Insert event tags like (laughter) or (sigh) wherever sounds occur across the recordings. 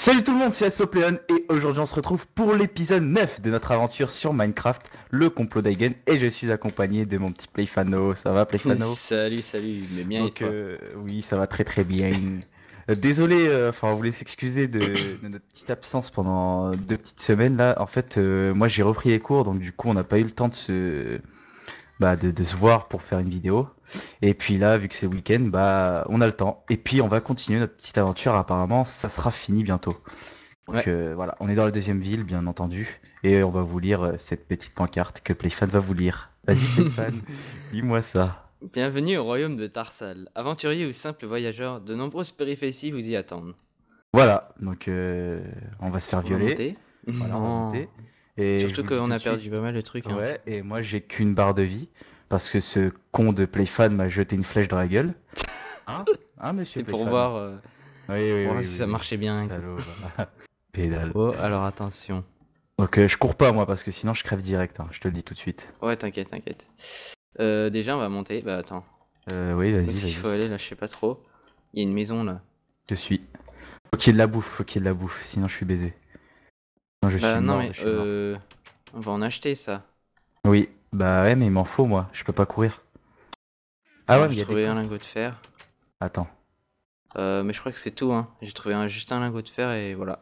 Salut tout le monde, c'est Asopleon et aujourd'hui on se retrouve pour l'épisode 9 de notre aventure sur Minecraft, le complot d'Aigen et je suis accompagné de mon petit Playfano. Ça va Playfano Salut, salut, mais bien et toi euh, Oui, ça va très très bien. Euh, désolé, euh, enfin on voulait s'excuser de, notre petite absence pendant deux petites semaines là. En fait, moi j'ai repris les cours donc du coup on n'a pas eu le temps de se bah, de, se voir pour faire une vidéo. Et puis là, vu que c'est week-end, bah, on a le temps. Et puis on va continuer notre petite aventure. Apparemment, ça sera fini bientôt. Donc euh, voilà, on est dans la deuxième ville, bien entendu. Et on va vous lire euh, cette petite pancarte que Playfan va vous lire. Vas-y, (laughs) Playfan, dis moi ça. Bienvenue au royaume de Tarsal. Aventurier ou simple voyageur, de nombreuses périphéties vous y attendent. Voilà, donc euh, on va se faire violer. Voilà, on Surtout qu'on a perdu pas mal de trucs. Hein. Ouais, et moi j'ai qu'une barre de vie parce que ce con de Playfan m'a jeté une flèche dans la gueule. (laughs) Hein, hein monsieur C'est pour voir, euh, si ça marchait bien. Bah. (laughs) Pédale. Oh, alors attention. Donc euh, je cours pas moi parce que sinon je crève direct, hein. je te le dis tout de suite. Ouais, t'inquiète, t'inquiète. Euh, déjà on va monter, bah attends. oui, vas-y. Il faut aller là, je sais pas trop. Il y a une maison là. Je suis. Faut qu'il y ait de la bouffe, faut qu'il y ait de la bouffe, sinon je suis baisé. Non, bah, non, mais euh... On va en acheter ça. Oui, bah ouais, mais il m'en faut moi, je peux pas courir. Ah ouais, j'ai trouvé un lingot de fer. Attends. Euh, mais je crois que c'est tout, hein. J'ai trouvé juste un lingot de fer et voilà.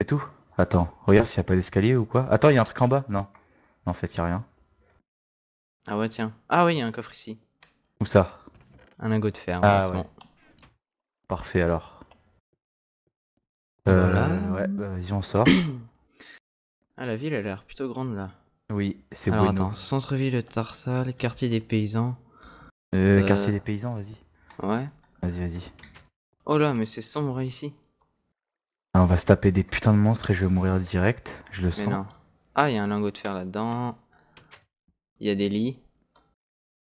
C'est tout Attends, regarde s'il n'y a pas d'escalier ou quoi. Attends, il y a un truc en bas Non. Non En fait, il n'y a rien. Ah ouais, tiens. Ah oui, il y a un coffre ici. Où ça Un lingot de fer. Ah ouais. Parfait alors. Euh, voilà. Ouais, bah, vas-y, on sort. (clears throat) Ah, la ville, elle a l'air plutôt grande là. Oui, c'est Alors attends, centre-ville de Tarsal, quartier des paysans. Euh, euh, quartier des paysans, vas-y. Ouais. Vas-y, vas-y. Oh là, mais c'est sombre ici. Ah, on va se taper des putains de monstres et je vais mourir direct, je le mais Non. Ah, il y a un lingot de fer là-dedans. Il y a des lits.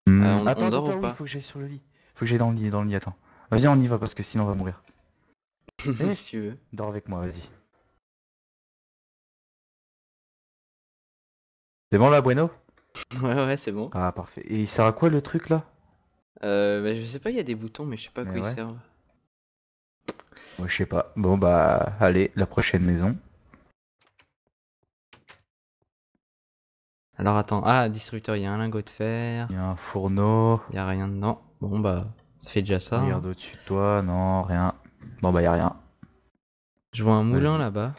Hmm. Euh, on, attends, dort ou pas faut que j'aille sur le lit. Faut que j'aille dans le lit, dans le lit, attends. vas on y va parce que sinon on va mourir. (laughs) Eh, si tu veux. Dors avec moi, vas-y. C'est bon là, Bueno (laughs) Ouais, ouais, c'est bon. Ah, parfait. Et il sert à quoi le truc là euh, bah, Je sais pas, il y a des boutons, mais je sais pas à quoi ils servent. Moi, je sais pas. Bon, bah, allez, la prochaine maison. Alors attends, ah, distributeur, il y a un lingot de fer. Il y a un fourneau. Il y a rien dedans. Bon, bah, ça fait déjà ça. Regarde hein. au-dessus de toi, non, rien. Bon, bah, il y a rien. Je vois un moulin là-bas.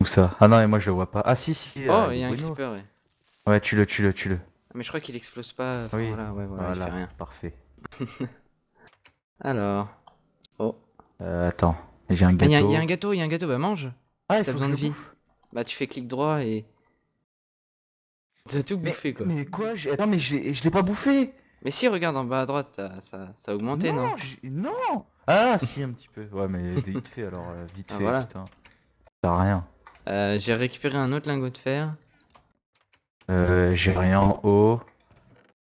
Où ça Ah non, et moi je le vois pas. Ah si, si. Oh, euh, il y a un creeper, ouais. Ouais, tue-le, tue-le, tue-le. Ah, mais je crois qu'il explose pas. oui, voilà, ouais, voilà, il fait rien. parfait. (laughs) Alors. Oh. Euh, attends, j'ai un ah, gâteau. Il y, a un gâteau, il y a un gâteau, bah mange. Ah, si besoin de Bah, tu fais clic droit et. T'as tout bouffé quoi. Mais quoi Attends, mais je l'ai pas bouffé Mais si, regarde en bas à droite, ça, ça, a augmenté, non Non, non Ah, si, un petit peu. Ouais, mais vite fait alors, euh, vite ah, fait, voilà. putain. T'as rien. Euh, j'ai récupéré un autre lingot de fer. Euh, j'ai rien en haut.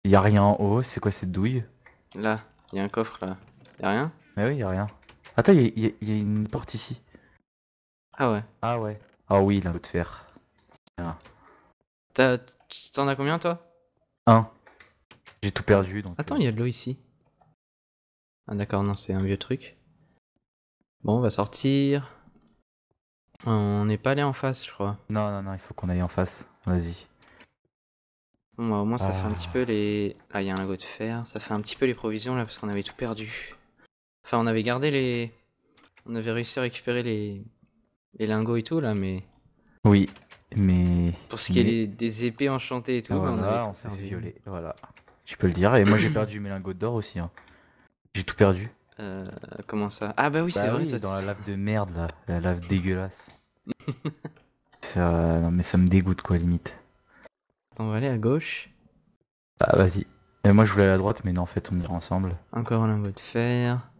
Y'a rien en haut, c'est quoi cette douille Là, y'a un coffre là. Y'a rien Mais oui, y'a rien. Attends, y'a a, une porte ici. Ah ouais. Ah ouais. Ah oui, lingot de fer. T'en as, combien toi Un. J'ai tout perdu donc. Attends, euh. y'a de l'eau ici. Ah d'accord, non, c'est un vieux truc. Bon, on va sortir. On n'est pas allé en face, je crois. Non, non, non, il faut qu'on aille en face. Vas-y. Bon, bah, au moins, ça ah. fait un petit peu les. Ah, il y a un lingot de fer. Ça fait un petit peu les provisions là, parce qu'on avait tout perdu. Enfin, on avait gardé les. On avait réussi à récupérer les. Les lingots et tout là, mais. Oui, mais. Pour ce qui est des épées enchantées et tout, voilà, on, on s'est fait Voilà. Tu peux le dire. Et moi, j'ai perdu mes lingots d'or aussi. Hein. J'ai tout perdu. Euh, comment ça Ah bah oui, c'est bah vrai. Dans la lave de merde, là. La lave dégueulasse. (laughs) non mais ça me dégoûte, quoi, limite. Attends, on va aller à gauche. Ah, vas-y. Euh, moi, je voulais aller à droite, mais non, en fait, on ira ensemble. Encore un lingot de fer.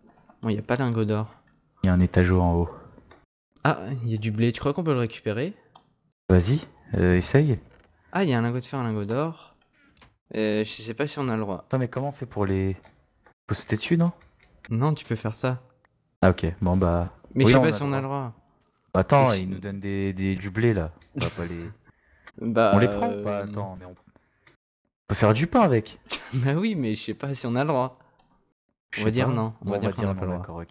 Bon, il n'y a pas lingot d'or. Il y a un étageau en haut. Ah, il y a du blé. Tu crois qu'on peut le récupérer Vas-y, euh, essaye. Ah, il y a un lingot de fer, un lingot d'or. Euh, je sais pas si on a le droit. Attends, mais comment on fait pour les... Faut sauter dessus, non non, tu peux faire ça. Ah, ok. Bon, bah. Mais je sais pas si on a le droit. Bah, attends, ils nous donnent des, du blé là. On, va pas les... (laughs) Bah, on les prend pas euh, Attends, on... on... peut faire du pain avec. (laughs) bah oui, mais je sais pas si on a le droit. On va dire non. On, va, dire pas le droit.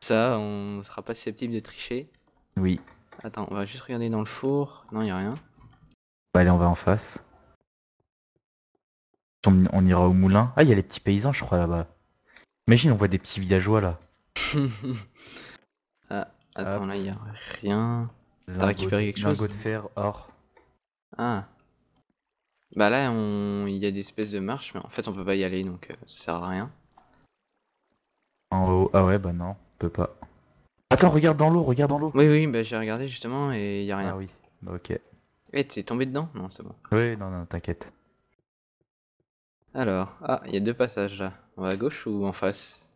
Ça, on sera pas susceptible de tricher. Oui. Attends, on va juste regarder dans le four. Non, y a rien. Bah allez, on va en face. On, ira au moulin. Ah, il y a les petits paysans, je crois, là-bas. Imagine, on voit des petits villageois là. (laughs) ah, attends, là, il a rien. T'as récupéré quelque chose de fer, or. Ah. Bah là, on... il y a des espèces de marches, mais en fait, on peut pas y aller, donc euh, ça sert à rien. En haut. Ah ouais, bah non, on peut pas. Attends, regarde dans l'eau, regarde dans l'eau. Oui, oui, bah j'ai regardé justement et y a rien. Ah oui, bah, ok. Eh, t'es tombé dedans Non, c'est bon. Oui, non, non, t'inquiète. Alors, ah, il y a deux passages là. On va à gauche ou en face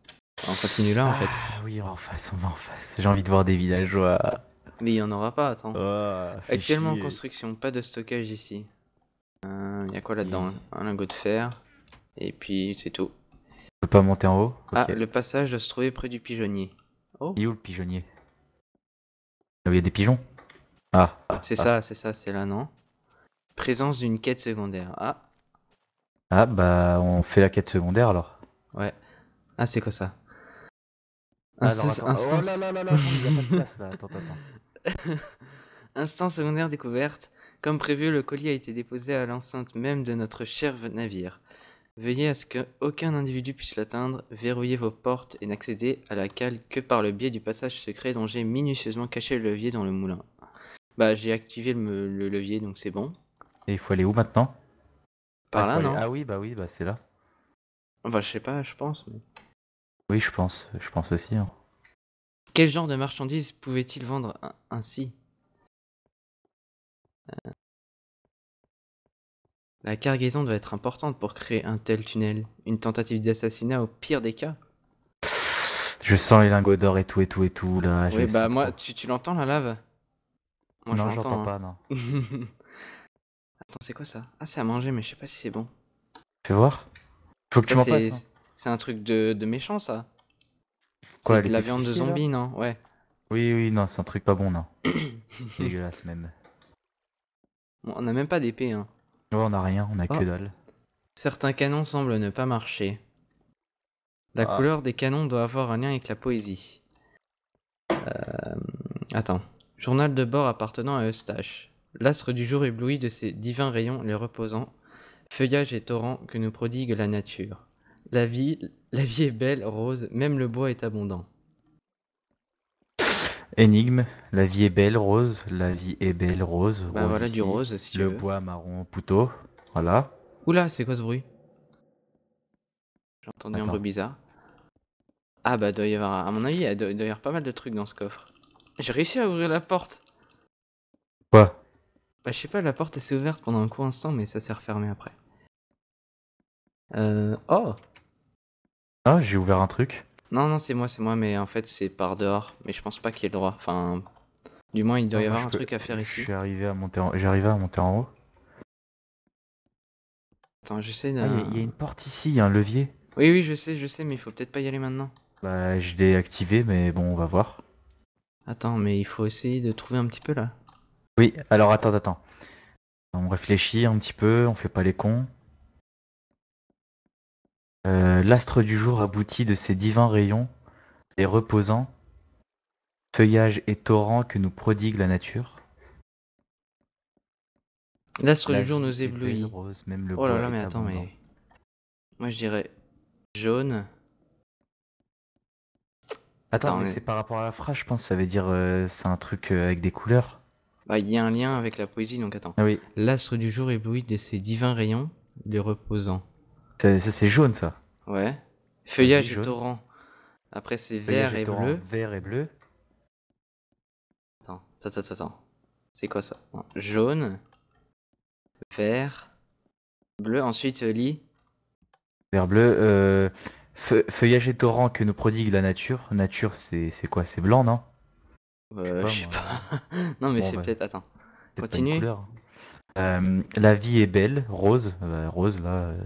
On continue là en ah fait. Ah oui, en face, on va en face. J'ai envie de voir des villageois. Mais il n'y en aura pas, attends. Oh, Actuellement en construction, pas de stockage ici. Il euh, y a quoi là-dedans Un lingot de fer. Et puis c'est tout. On peut pas monter en haut Ah, le passage doit se trouver près du pigeonnier. Oh. Il est où le pigeonnier ah, il y a des pigeons ah, ah. c'est ça, c'est ça, c'est là, non Présence d'une quête secondaire. Ah. Ah bah on fait la quête secondaire alors. Ouais. Ah, c'est quoi ça ah, Instance. Oh (laughs) Instant secondaire découverte. Comme prévu, le colis a été déposé à l'enceinte même de notre cher navire. Veillez à ce qu'aucun individu puisse l'atteindre, verrouillez vos portes et n'accédez à la cale que par le biais du passage secret dont j'ai minutieusement caché le levier dans le moulin. Bah j'ai activé le, levier donc c'est bon. Et il faut aller où maintenant Par ah, là non Ah oui bah oui bah c'est là. Enfin, je sais pas, je pense. Oui, je pense, je pense aussi. Hein. Quel genre de marchandises pouvait-il vendre ainsi euh, La cargaison doit être importante pour créer un tel tunnel. Une tentative d'assassinat au pire des cas. Je sens les lingots d'or et tout et tout et tout là. Oui, bah moi, tu, l'entends la lave Non, j'entends pas, non. Hein. (laughs) Attends, c'est quoi ça Ah, c'est à manger, mais je sais pas si c'est bon. Fais voir. Hein. C'est un truc de, méchant, ça. Quoi, de la viande de zombie, non Ouais. Oui, oui, non, c'est un truc pas bon, non. (coughs) dégueulasse, même. on a même pas d'épée, hein. Ouais, on a rien, on a que ah. dalle. Certains canons semblent ne pas marcher. La ah. couleur des canons doit avoir un lien avec la poésie. Euh, attends. Journal de bord appartenant à Eustache. L'astre du jour éblouit de ses divins rayons les reposant Feuillage et torrent que nous prodigue la nature. La vie, la vie est belle, rose, même le bois est abondant. Énigme, la vie est belle, rose, la vie est belle, rose. Bah, voilà du rose si Le bois marron pouteau, voilà. Oula, c'est quoi ce bruit j'entendais un bruit bizarre. Ah bah doit y avoir, à mon avis, il doit y avoir pas mal de trucs dans ce coffre. J'ai réussi à ouvrir la porte. Quoi bah, je sais pas, la porte s'est ouverte pendant un court instant, mais ça s'est refermé après. Euh... Oh Ah, j'ai ouvert un truc. Non, non, c'est moi, c'est moi, mais en fait, c'est par dehors. Mais je pense pas qu'il y ait le droit. Enfin, du moins, il doit ah, y avoir un truc à faire ici. J'ai arrivé à monter en... J'arrive à monter en haut. Attends, j'essaie ah, de... il y, y, a une porte ici, il y a un levier. Oui, oui, je sais, je sais, mais il faut peut-être pas y aller maintenant. Bah, je l'ai activé, mais bon, on va voir. Attends, mais il faut essayer de trouver un petit peu, là. Oui, alors attends, attends. On réfléchit un petit peu, on fait pas les cons. Euh, l'astre du jour aboutit de ses divins rayons, les reposants, feuillage et torrents que nous prodigue la nature. L'astre du jour nous éblouit. Rose, même le oh là là, mais attends, mais. Moi je dirais jaune. Attends, mais, c'est par rapport à la phrase, je pense, ça veut dire euh, c'est un truc euh, avec des couleurs. Bah, il y a un lien avec la poésie, donc attends. Ah oui. L'astre du jour éblouit de ses divins rayons, les reposant. Ça, c'est jaune, ça. Ouais. Feuillage et torrent. Après, c'est vert et, bleu. Vert et bleu. Attends, attends, attends. C'est quoi ça Jaune, vert, bleu. Ensuite, euh, lit. Vert, bleu. Euh, feuillage et torrent que nous prodigue la nature. Nature, c'est quoi C'est blanc, non euh, je sais pas. (laughs) non, mais c'est bah, peut-être. Attends. Continue. Hein. Euh, la vie est belle, rose. Bah, rose, là. Euh.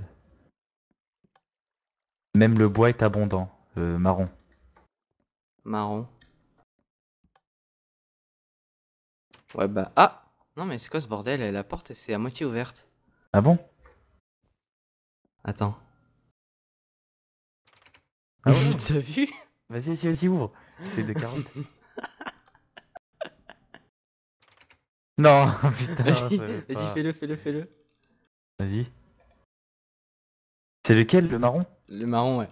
Même le bois est abondant, euh, marron. Marron. Ouais, bah. Ah Non, mais c'est quoi ce bordel La porte, c'est à moitié ouverte. Ah bon Attends. Ah (laughs) T'as vu Vas-y, vas-y, vas-y, ouvre. C'est de 40. (laughs) Non, (laughs) putain. Vas-y, vas y fais fais-le, fais-le. Vas-y. C'est lequel, le marron Le marron, ouais.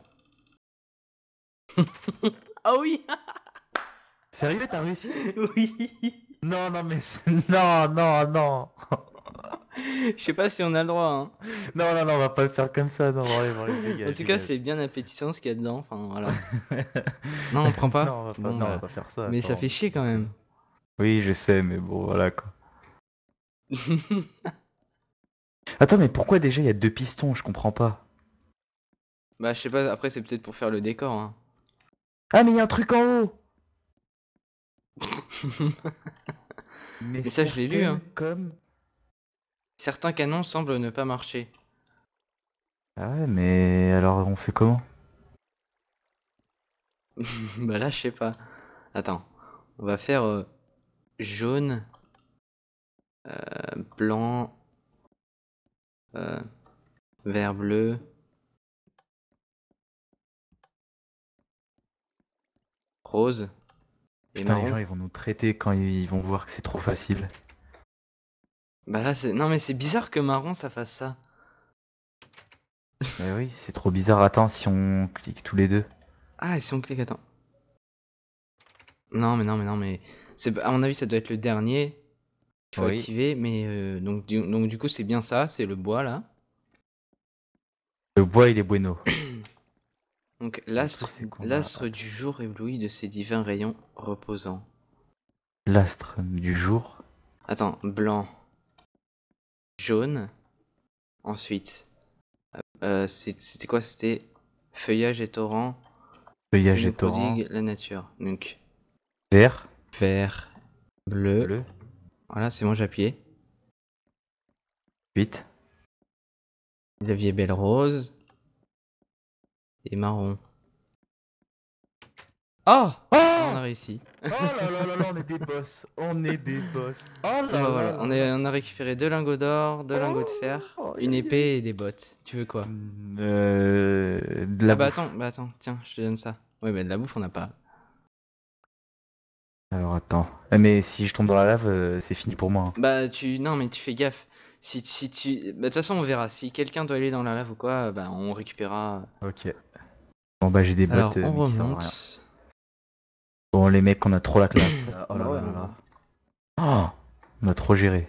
(laughs) ah oui (laughs) Sérieux, t'as réussi Oui. Non, non, mais non, non, non. Je sais pas si on a le droit. Hein. Non, non, non, on va pas le faire comme ça. Non, en tout cas, c'est bien appétissant ce qu'il y a dedans. Enfin, voilà. non, on prend pas. Non, on va pas, bah. faire ça. Mais ça fait chier quand même. Oui, je sais, mais bon, voilà quoi. (laughs) Attends, mais pourquoi déjà il y a deux pistons Je comprends pas. Bah, je sais pas, après, c'est peut-être pour faire le décor. Hein. Ah, mais il y a un truc en haut (laughs) mais, ça, je l'ai lu. Hein. Comme... Certains canons semblent ne pas marcher. Ah ouais, mais alors on fait comment (laughs) Bah là, je sais pas. Attends, on va faire euh, jaune. Euh, blanc, euh, vert bleu. Rose. Putain, les gens ils vont nous traiter quand ils vont voir que c'est trop facile. Bah là c'est non mais c'est bizarre que marron ça fasse ça. Mais oui, c'est trop bizarre. Attends, si on clique tous les deux. Ah, si on clique, attends. Non, mais non, mais non, mais c'est à mon avis ça doit être le dernier mais euh, donc, du, donc du coup c'est bien ça, c'est le bois là. Le bois, il est bueno. (coughs) Donc l'astre, l'astre du jour ébloui de ses divins rayons reposants. L'astre du jour. Attends, blanc, jaune, ensuite. Euh, c'était quoi C'était feuillage et torrent, Feuillage et torrent. la nature. Donc Vert. vert, Bleu. Voilà, c'est bon, j'ai appuyé. 8. Levier belle rose. Et marron. Oh, ah ah ah On a réussi. Oh là là là là, on est des boss. On est des boss. (laughs) Oh là, ben là, On, a récupéré deux lingots d'or, deux lingots de fer, oh, une épée et des bottes. Tu veux quoi Euh. De la bah attends, bah attends, tiens, je te donne ça. Oui, bah de la bouffe, on n'a pas. Alors attends. Eh, mais si je tombe dans la lave, euh, c'est fini pour moi. Hein. Bah tu non mais tu fais gaffe. Si si tu bah, de toute façon on verra si quelqu'un doit aller dans la lave ou quoi, euh, bah on récupérera. Ok. Bon bah j'ai des bottes euh, on Bon les mecs, on a trop la classe. (coughs) oh là là là. Ah, on a trop géré.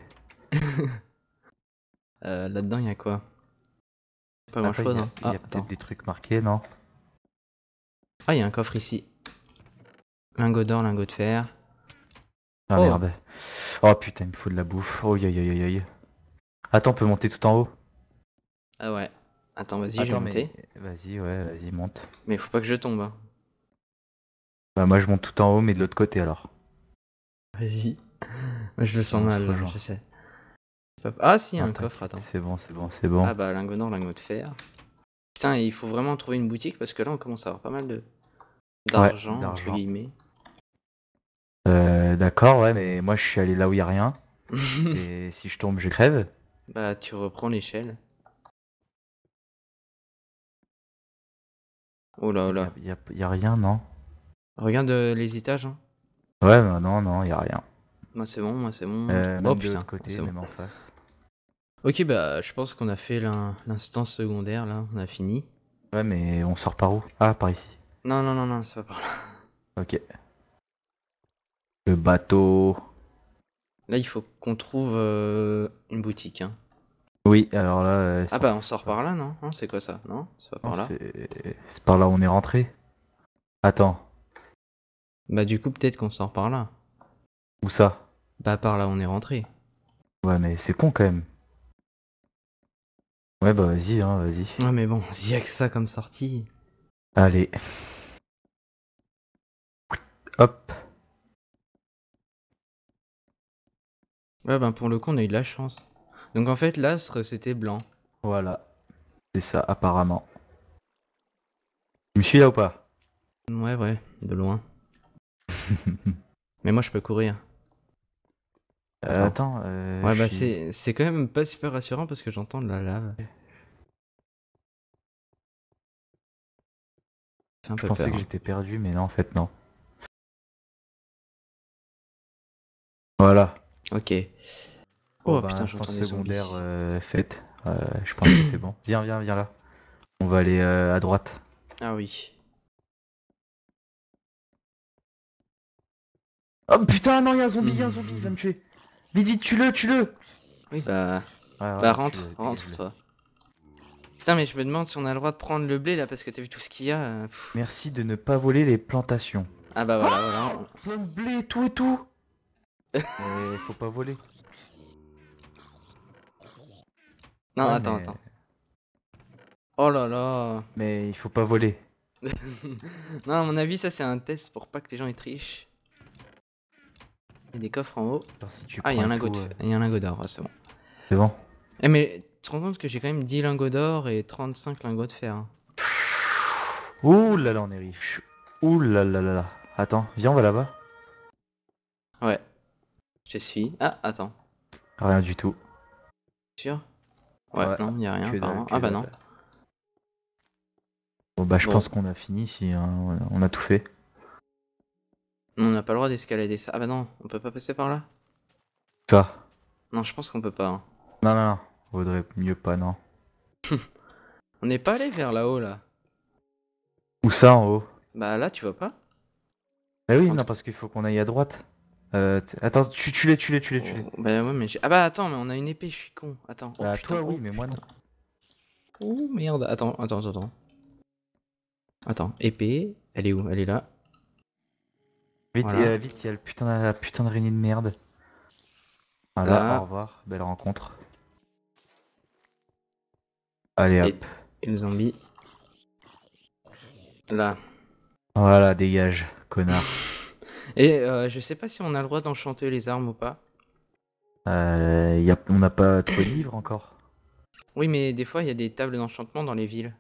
(laughs) Euh, là-dedans il y a quoi Pas grand chose. il hein. ah, peut-être des trucs marqués, non Ah il y a un coffre ici. Lingot d'or, lingot de fer. Ah oh. merde. Oh putain, il me faut de la bouffe. Oh aïe Attends, on peut monter tout en haut Ah ouais. Attends, vas-y, je vais monter. Vas-y, ouais, vas-y, monte. Mais il faut pas que je tombe. Hein. Bah moi je monte tout en haut, mais de l'autre côté alors. Vas-y. Moi je le sens mal, je sais. Ah si, y a un coffre, attends. C'est bon, c'est bon, c'est bon. Ah bah lingot d'or, lingot de fer. Putain, il faut vraiment trouver une boutique parce que là on commence à avoir pas mal de d'argent, entre guillemets. Euh, d'accord, ouais, mais moi je suis allé là où il y a rien. (laughs) et si je tombe, je crève. Bah, tu reprends l'échelle. Oh là là. Il y, a rien, non Regarde euh, les étages. Hein. Ouais, non, non, non, y a rien. Moi c'est bon, moi c'est bon. Euh, oh putain, côté, même en face. Ok, bah je pense qu'on a fait l'instance secondaire là, on a fini. Ouais, mais on sort par où Ah, par ici. Non, non, non, non, c'est pas par là. Ok. Le bateau. Là, il faut qu'on trouve euh, une boutique. Hein. Oui, alors là. Euh, ah bah on sort par là, non hein, C'est quoi ça Non C'est par là on est rentré. Attends, Bah du coup, peut-être qu'on sort par là. où ça Bah par là on est rentré. Ouais, mais c'est con quand même. Ouais, bah vas-y, hein, vas-y. Ouais ah, mais bon, s'il y a que ça comme sortie... Allez. Hop. Ouais, ben pour le coup, on a eu de la chance. Donc en fait, l'astre, c'était blanc. Voilà. C'est ça, apparemment. Tu me suis là ou pas Ouais, ouais, de loin. (laughs) Mais moi, je peux courir. Euh, attends. Euh, ouais, bah c'est quand même pas super rassurant parce que j'entends de la lave. je pensais que hein. j'étais perdu, mais non, en fait, non. Voilà. Ok. Oh, bah, putain, j'entends secondaire euh, faite. Euh, je pense que c'est bon. Viens, viens, viens là. On va aller euh, à droite. Ah oui. Oh putain, non, y'a un zombie, y'a un zombie, il va me hmm. tuer. Vite, vite, tue-le, tue-le. Oui, bah. bah, rentre, euh, rentre, toi. Putain, mais je me demande si on a le droit de prendre le blé là parce que t'as vu tout ce qu'il y a. Merci de ne pas voler les plantations. Ah bah voilà, voilà. blé, tout et tout. Mais faut pas voler. Non, attends, attends. Oh là là. Mais il faut pas voler. (laughs) non, à mon avis, ça c'est un test pour pas que les gens aient trichent. Il y a des coffres en haut. tu ah, il y euh. a un lingot d'or, c'est bon. C'est bon. Eh, mais tu te rends compte que j'ai quand même 10 lingots d'or et 35 lingots de fer. Hein. Ouh là là, on est riche. Ouh là là là. Attends, viens, on va là-bas. Ouais. Je suis. Ah, attends. Rien du tout. Sûr ouais, non, y'a a rien. ah bah non. Bon bah je pense qu'on a fini si hein. on a tout fait. On n'a pas le droit d'escalader ça. Ah bah non, on peut pas passer par là Ça. Non, je pense qu'on peut pas. Hein. Non, non, non. Vaudrait mieux pas, non. (laughs) on n'est pas allé vers là-haut là. Où ça en haut Bah là, tu vois pas Bah oui, non, parce qu'il faut qu'on aille à droite. Euh, attends, tu, tu l'es, tu l'es, tu l'es, tu l'es. Bah ouais, mais Ah bah attends, mais on a une épée, je suis con. Attends. Bah, oh, toi, oui, mais moi, non. Oh merde, attends, attends, attends, attends. épée, elle est où Elle est là. Vite, euh, vite, il a putain, la putain de rainée de merde. Voilà, au revoir, belle rencontre. Allez, hop. Une zombie. Là. Voilà, dégage, connard. Et euh, je sais pas si on a le droit d'enchanter les armes ou pas. Euh, on n'a pas trop de livres encore. Oui, mais des fois, il y a des tables d'enchantement dans les villes.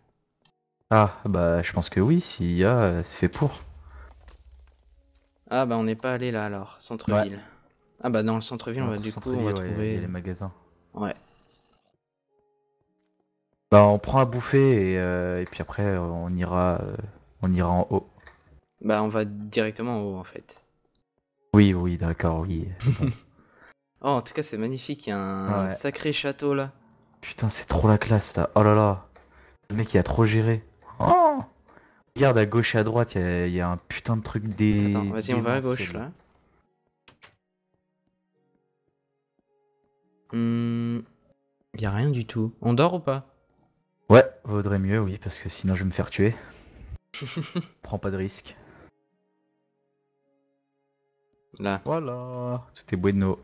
Ah, bah je pense que oui, s'il y a, euh, c'est fait pour. Ah bah on n'est pas allé là alors, centre-ville. Ah bah dans le centre-ville, on va du coup trouver... les magasins. Ouais. Bah on prend à bouffer et, puis après on ira, on ira en haut. Bah on va directement en haut en fait. Oui, oui, d'accord, oui. (laughs) oh, en tout cas, c'est magnifique. Il y a un sacré château là. Putain, c'est trop la classe là. Oh là là. Le mec, il a trop géré. Oh. Regarde à gauche et à droite, il y, a, un putain de truc des. Attends, vas-y, on va à gauche là. Il hmm, Y a rien du tout. On dort ou pas Ouais, vaudrait mieux, oui, parce que sinon je vais me faire tuer. (laughs) Prends pas de risque. Là. Voilà, tout est bueno.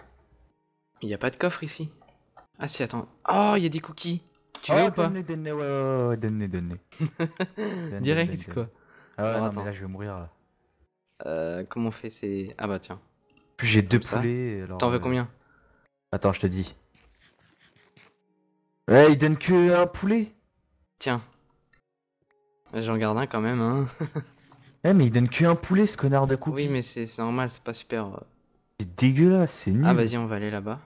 Il n'y a pas de coffre ici. Ah si, attends. Oh, il y a des cookies. Tu oh, veux ou pas donne donnez, ouais, ouais, ouais, donnez, (laughs) Direct, quoi. Ah ouais, non, mais là, je vais mourir. Là. Euh, comment on fait C'est. Ah bah tiens. J'ai deux ça. poulets. T'en veux euh, combien Attends, je te dis. Ouais, eh, il donne que un poulet. Tiens. J'en garde un quand même, hein. (laughs) Eh, mais il donne un poulet, ce connard de coupe. Oui, mais c'est normal, c'est pas super. Euh. C'est dégueulasse, c'est nul. Ah, vas-y, on va aller là-bas.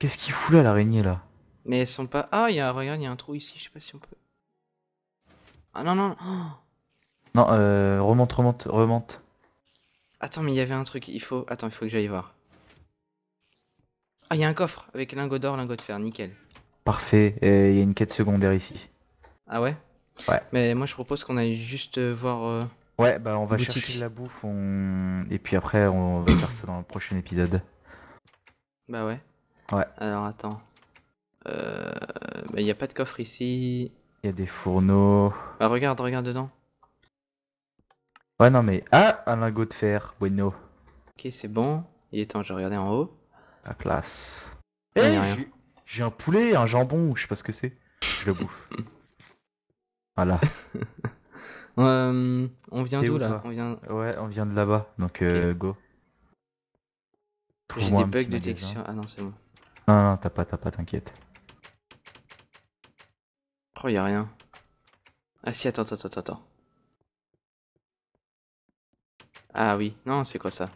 Qu'est-ce qu'il fout là, l'araignée, là Mais elles sont pas. Ah, regarde, il y a un trou ici, je sais pas si on peut. Ah non, non (gasps) Non, euh, remonte, remonte, remonte. Attends, mais il y avait un truc, il faut. Attends, il faut que j'aille voir. Ah, il y a un coffre avec lingot d'or, lingot de fer, nickel. Parfait, il y a une quête secondaire ici. Ah ouais Ouais. Mais moi, je propose qu'on aille juste euh, voir. Euh, ouais, bah on va chercher la bouffe, on... et puis après, on va faire ça dans le prochain épisode. Bah ouais. Ouais. Alors attends. Il euh... n'y bah, a pas de coffre ici. Il y a des fourneaux. Bah regarde, regarde dedans. Ouais, non mais. Ah Un lingot de fer, bueno. Ok, c'est bon. Il est temps, je vais en haut. Ah classe. Eh, j'ai un poulet, un jambon, je sais pas ce que c'est. Je le bouffe. (laughs) Voilà. (laughs) Euh, on vient d'où là on vient... Ouais, on vient de là-bas, donc euh, go. J'ai des bugs de texture. Ah non, c'est bon. Non, non, t'as pas, t'as pas, t'inquiète. Oh, y'a rien. Ah si, attends, attends, attends, attends. Ah oui, non, c'est quoi ça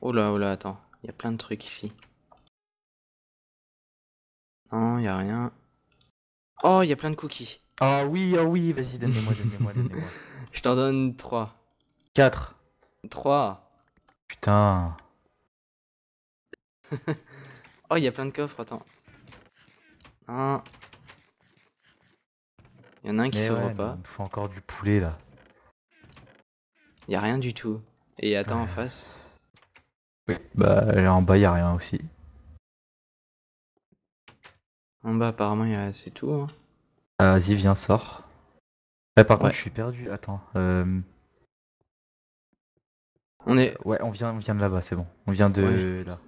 Oh là, oh là, attends. Il y a plein de trucs ici. Non, il a rien. Oh, il y a plein de cookies. Ah oui, ah oui, vas-y, donne moi donne moi (laughs) donne moi Je t'en donne 3. 4. 3. Putain. (laughs) oh, il y a plein de coffres, attends. Un. Il y en a un qui s'ouvre pas. Il me faut encore du poulet là. Il y a rien du tout. Et attends en face. Oui, bah là en bas il y a rien aussi. En ah bas, apparemment, a... c'est tout. Hein. vas-y, viens, sors. par contre, je suis perdu. Attends. Euh. On est. Ouais, on vient, on vient de là-bas, c'est bon. On vient de là.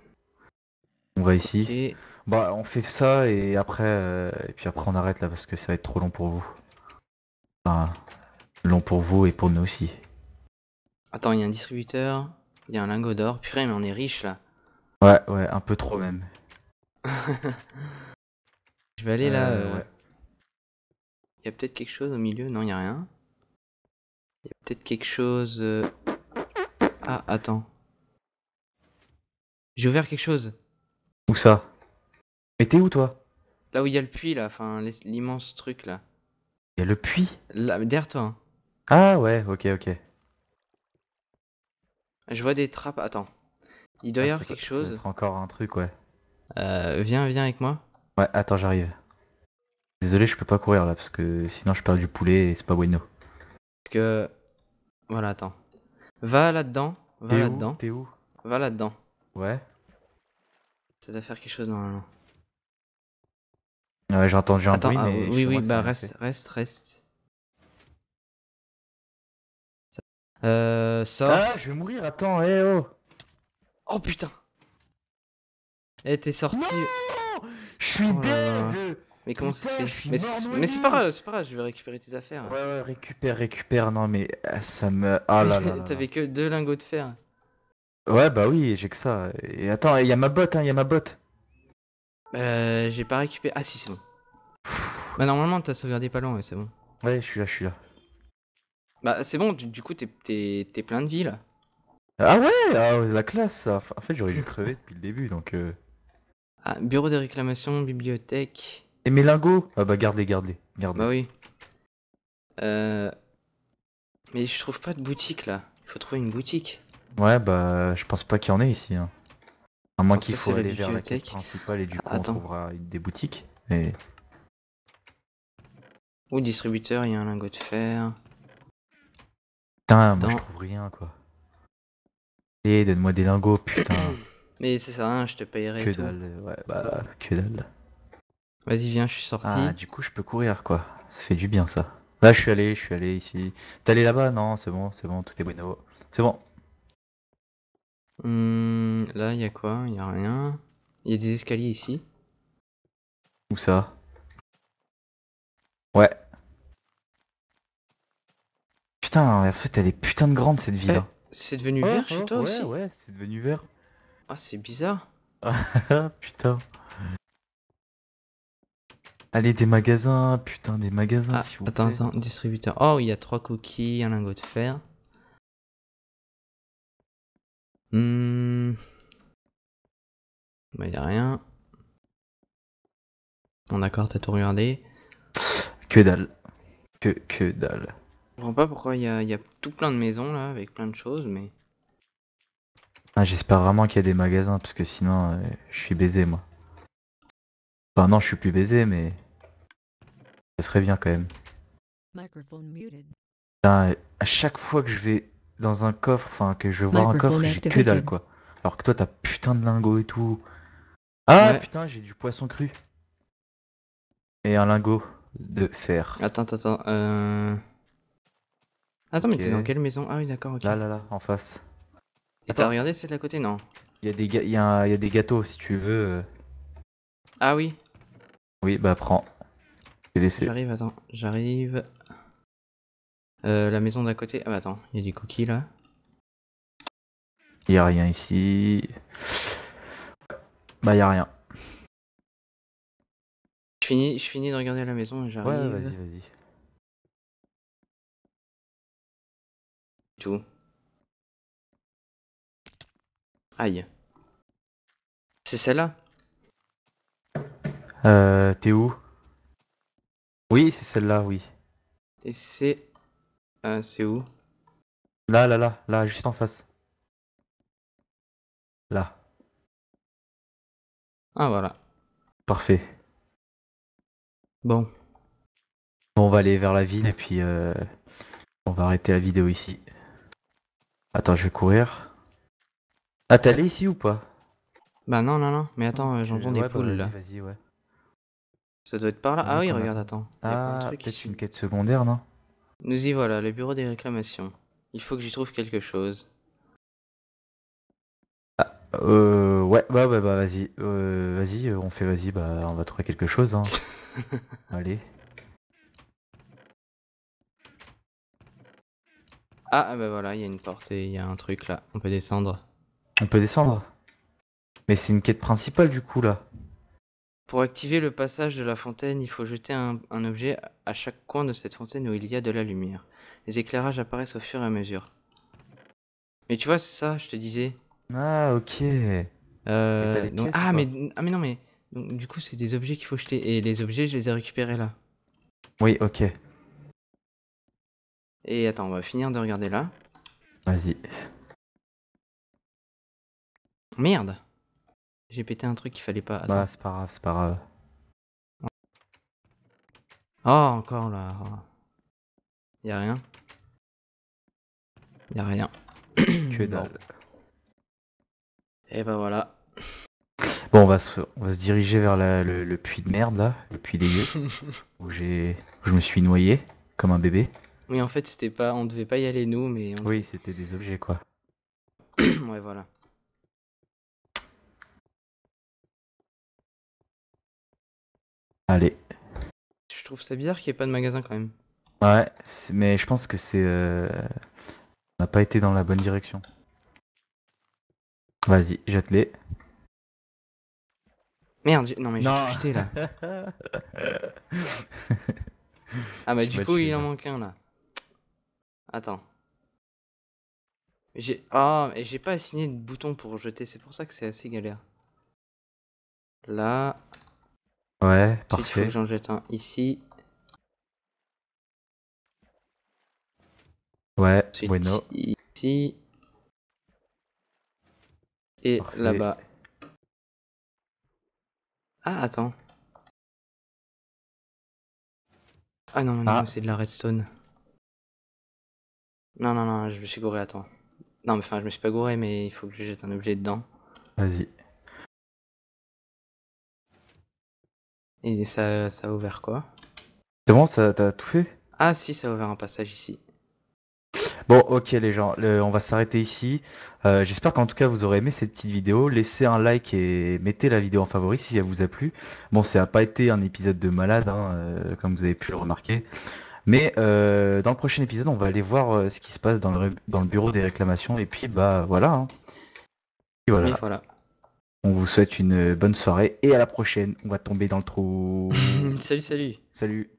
On va ici. Bah, on fait ça et après, euh, et puis après, on arrête là parce que ça va être trop long pour vous. Enfin, long pour vous et pour nous aussi. Attends, il y a un distributeur, il y a un lingot d'or. Purée, mais on est riche là. Ouais, ouais, un peu trop même. (laughs) Je vais aller là. Euh, euh. Il y a peut-être quelque chose au milieu. Non, il n'y a rien. Il y a peut-être quelque chose. Euh. Ah, attends. J'ai ouvert quelque chose. Où ça Mais t'es où toi Là où il y a le puits là, enfin l'immense truc là. Il y a le puits Là, derrière toi. Hein. Ah ouais, ok, ok. Je vois des trappes, attends. Il doit y ah, avoir quelque chose. encore un truc, ouais. viens, viens avec moi. Ouais, attends, j'arrive. Désolé, je peux pas courir là, parce que sinon je perds du poulet et c'est pas bueno. Parce que. Voilà, attends. Va là-dedans. Va là-dedans. T'es où Va là-dedans. Ouais. Ça doit faire quelque chose normalement. Ouais, j'ai entendu un bruit, ah, mais oui, oui, bah reste, reste, reste, Euh, Ah, je vais mourir, attends, eh oh Oh putain Eh, t'es sorti... Je suis oh Mais comment ça se fait Mais, mais c'est pas grave, c'est pas grave, je vais récupérer tes affaires. Ouais, ouais, récupère, récupère, non mais euh, ça me. Ah là là. (laughs) T'avais que deux lingots de fer. Ouais, bah oui, j'ai que ça. Et attends, il y a ma botte, hein, il y a ma botte. Euh, j'ai pas récupéré. Ah si, c'est bon. bah normalement, t'as sauvegardé pas loin, ouais, c'est bon. Ouais, je suis là, je suis là. Bah c'est bon, du, coup, t'es plein de vie là. Ah ouais, ah, la classe, ça. En fait, j'aurais dû crever depuis le début, donc. Euh, ah, bureau des réclamations, bibliothèque. Et mes lingots Ah bah gardez, gardez, gardez. Bah oui. Euh... Mais je trouve pas de boutique là. Il faut trouver une boutique. Ouais bah je pense pas qu'il y en ait ici. Hein. À moins qu'il faut aller vers la bibliothèque principale et du coup on trouvera des boutiques. Ou distributeur, il y a un lingot de fer. Putain, moi je trouve rien quoi. Et eh, donne-moi des lingots, putain. (clears throat) Mais c'est ça, hein, je te payerai. Que dalle, ouais, bah, que dalle. Vas-y, viens, je suis sorti. Ah, du coup, je peux courir, quoi. Ça fait du bien, ça. Là, je suis allé, je suis allé ici. T'es allé là-bas Non, c'est bon, c'est bon, tout est bueno. C'est bon. Hum, là, il y a quoi Il y a rien. Il y a des escaliers ici. Où ça Ouais. Putain, en fait, elle est putain de grande cette ville. Eh, hein. c'est devenu vert chez toi ouais, Ouais, c'est devenu vert. Ah, c'est bizarre. (laughs) putain. Allez, des magasins, putain, des magasins, ah, vous Attends, attends, distributeur. Oh, il y a trois cookies, un lingot de fer. Hum. il bah, y a rien. Bon, d'accord, t'as tout regardé. Que dalle. Que, que dalle. Je comprends pas pourquoi il y a tout plein de maisons là, avec plein de choses, mais. Ah, j'espère vraiment qu'il y a des magasins, parce que sinon, euh, je suis baisé, moi. Enfin, non, je suis plus baisé, mais... Ça serait bien, quand même. Putain, à chaque fois que je vais dans un coffre, enfin, que je vais voir un coffre, j'ai que dalle, quoi. Alors que toi, t'as putain de lingots et tout. Ah, putain, j'ai du poisson cru. Et un lingot de fer. Attends, attends, attends. Euh... Attends, mais t'es dans quelle maison Ah oui, d'accord, ok. Là, là, là, en face. Et t'as regardé celle l'autre côté, non Il y, a des y a des gâteaux si tu veux. Euh. Ah oui, Oui, bah prends. Je j'arrive, attends, j'arrive. Euh, la maison d'à côté. Ah bah attends, il y a des cookies là. Il y a rien ici. Bah il y a rien. Je finis, je finis de regarder la maison et j'arrive. Ouais, vas-y, vas-y. Tout. Aïe. C'est celle-là Euh, t'es où Oui, c'est celle-là, oui. Et c'est... Euh, c'est où Là, là, là, là, juste en face. Là. Ah, voilà. Parfait. Bon. bon on va aller vers la ville et puis euh, on va arrêter la vidéo ici. Attends, je vais courir. Ah, t'es allé ici ou pas Bah non, non, non. Mais attends, euh, j'entends des bah, poules là. Vas-y, ouais. Ça doit être par là. Ah, oui, regarde, attends. Ah, peut-être une quête secondaire, non Nous y voilà, le bureau des réclamations. Il faut que j'y trouve quelque chose. Ah, euh, ouais, bah, bah, bah vas-y. Euh, vas-y, euh, on fait vas-y, bah, on va trouver quelque chose, hein. (laughs) Allez. Ah, bah voilà, il y a une porte et il y a un truc là. On peut descendre. On peut descendre. Mais c'est une quête principale du coup là. Pour activer le passage de la fontaine, il faut jeter un, objet à chaque coin de cette fontaine où il y a de la lumière. Les éclairages apparaissent au fur et à mesure. Mais tu vois, c'est ça, je te disais. Ah, ok. Euh, ah, mais, ah, mais non, mais donc, du coup, c'est des objets qu'il faut jeter. Et les objets, je les ai récupérés là. Oui, ok. Et attends, on va finir de regarder là. Vas-y. Merde. J'ai pété un truc qu'il fallait pas. Bah, c'est pas grave, c'est pas grave. Oh, encore là. Y'a rien. Y'a rien. (coughs) que dalle. Et bah voilà. Bon, on va se, diriger vers le, puits de merde là, le puits des yeux (laughs) où j'ai, je me suis noyé comme un bébé. Oui, en fait, c'était pas, on devait pas y aller nous, mais. Oui, c'était des objets quoi. (coughs) ouais, voilà. Allez. Je trouve ça bizarre qu'il n'y ait pas de magasin quand même. Ouais, mais je pense que c'est. Euh, on n'a pas été dans la bonne direction. Vas-y, jette-les. Merde, non mais j'ai jeté là. (laughs) ah bah du coup il en manque un là. Attends. J'ai ah et j'ai pas assigné de bouton pour jeter, c'est pour ça que c'est assez galère. Là, Ouais, parfait. Il faut que j'en jette un ici. Ouais, Ensuite, Ici. Et là-bas. Ah, attends. Ah non, non, non ah. c'est de la redstone. Non, non, non, je me suis gouré, attends. Non, mais enfin, je me suis pas gouré, mais il faut que je jette un objet dedans. Vas-y. Et ça, ça a ouvert quoi C'est bon, ça t'as tout fait Ah si, ça a ouvert un passage ici. Bon, ok les gens, on va s'arrêter ici. Euh, j'espère qu'en tout cas vous aurez aimé cette petite vidéo. Laissez un like et mettez la vidéo en favori si elle vous a plu. Bon, ça n'a pas été un épisode de malade, hein, euh, comme vous avez pu le remarquer. Mais euh, dans le prochain épisode, on va aller voir ce qui se passe dans le, bureau des réclamations. Et puis, bah voilà. Hein. voilà. Et voilà. On vous souhaite une bonne soirée et à la prochaine. On va tomber dans le trou. (laughs) salut, salut. Salut.